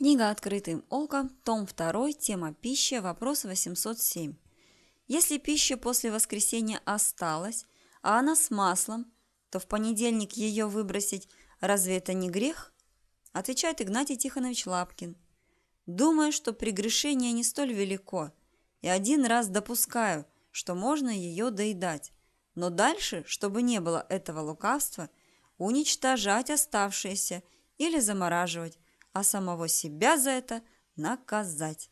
Книга «Открытым оком», том 2, тема «Пища», вопрос 807. Если пища после воскресения осталась, а она с маслом, то в понедельник ее выбросить разве это не грех? Отвечает Игнатий Тихонович Лапкин. Думаю, что прегрешение не столь велико, и один раз допускаю, что можно ее доедать, но дальше, чтобы не было этого лукавства, уничтожать оставшиеся или замораживать, а самого себя за это наказать.